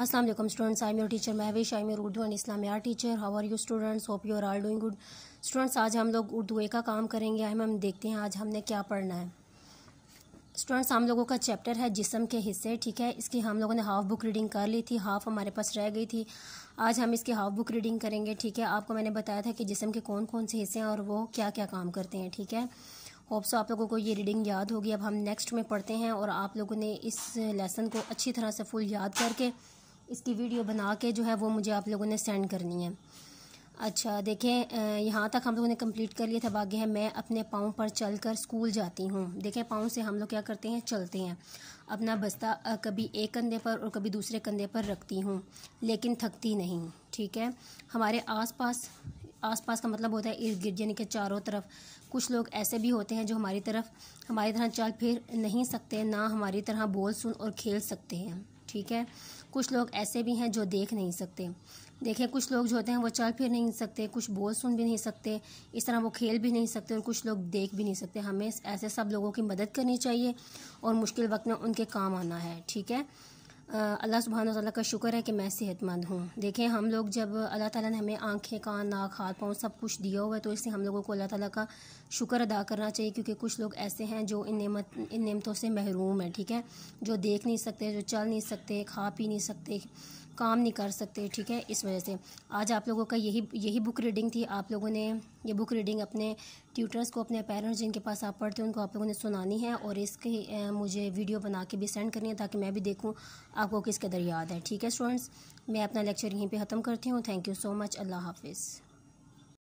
अस्सलाम वालेकुम students I am your teacher Mahvesh I am your Urdu and Islam are teacher how are you students hope you are all doing good students आज हम लोग उर्दू ए का काम करेंगे हम हम देखते हैं आज हमने क्या पढ़ना है स्टूडेंट्स हम लोगों का चैप्टर है जिसम के हिस्से ठीक है इसकी हम लोगों ने हाफ बुक रीडिंग कर ली थी हाफ हमारे पास रह गई थी आज हम इसकी हाफ बुक रीडिंग करेंगे ठीक है आपको मैंने बताया था कि जिसम के कौन कौन से हिस्से हैं और वो क्या क्या काम करते हैं ठीक है होप सो आप लोगों को ये रीडिंग याद होगी अब हम नेक्स्ट में पढ़ते हैं और आप लोगों ने इस लेसन को अच्छी तरह से फुल याद करके इसकी वीडियो बना के जो है वो मुझे आप लोगों ने सेंड करनी है अच्छा देखें यहाँ तक हम लोगों ने कंप्लीट कर लिया था बाकी है मैं अपने पाँव पर चल कर स्कूल जाती हूँ देखें पाँव से हम लोग क्या करते हैं चलते हैं अपना बस्ता कभी एक कंधे पर और कभी दूसरे कंधे पर रखती हूँ लेकिन थकती नहीं ठीक है हमारे आसपास आसपास का मतलब होता है इर्द गिर्द यानी कि चारों तरफ कुछ लोग ऐसे भी होते हैं जो हमारी तरफ हमारी तरह चल फिर नहीं सकते ना हमारी तरह बोल सुन और खेल सकते हैं ठीक है कुछ लोग ऐसे भी हैं जो देख नहीं सकते देखें कुछ लोग जो होते हैं वो चल फिर नहीं सकते कुछ बोल सुन भी नहीं सकते इस तरह वो खेल भी नहीं सकते और कुछ लोग देख भी नहीं सकते हमें ऐसे सब लोगों की मदद करनी चाहिए और मुश्किल वक्त में उनके काम आना है ठीक है अल्लाह सुबहान तला का शुक्र है कि मैं सेहतमंद हूँ देखें हम लोग जब अल्लाह ताला ने हमें आंखें कान नाक हाथ पाँव सब कुछ दिया हुआ है तो इससे हम लोगों को अल्लाह ताला का शुक्र अदा करना चाहिए क्योंकि कुछ लोग ऐसे हैं जो इन नेमत इन नेमतों से महरूम है ठीक है जो देख नहीं सकते जो चल नहीं सकते खा पी नहीं सकते काम नहीं कर सकते ठीक है इस वजह से आज आप लोगों का यही यही बुक रीडिंग थी आप लोगों ने ये बुक रीडिंग अपने ट्यूटर्स को अपने पेरेंट्स जिनके पास आप पढ़ते हैं उनको आप लोगों ने सुनानी है और इसकी मुझे वीडियो बना के भी सेंड करनी है ताकि मैं भी देखूँ आपको किस कदर याद है ठीक है स्टूडेंट्स मैं अपना लेक्चर यहीं पे ख़त्म करती हूँ थैंक यू सो मच अल्लाह हाफिज़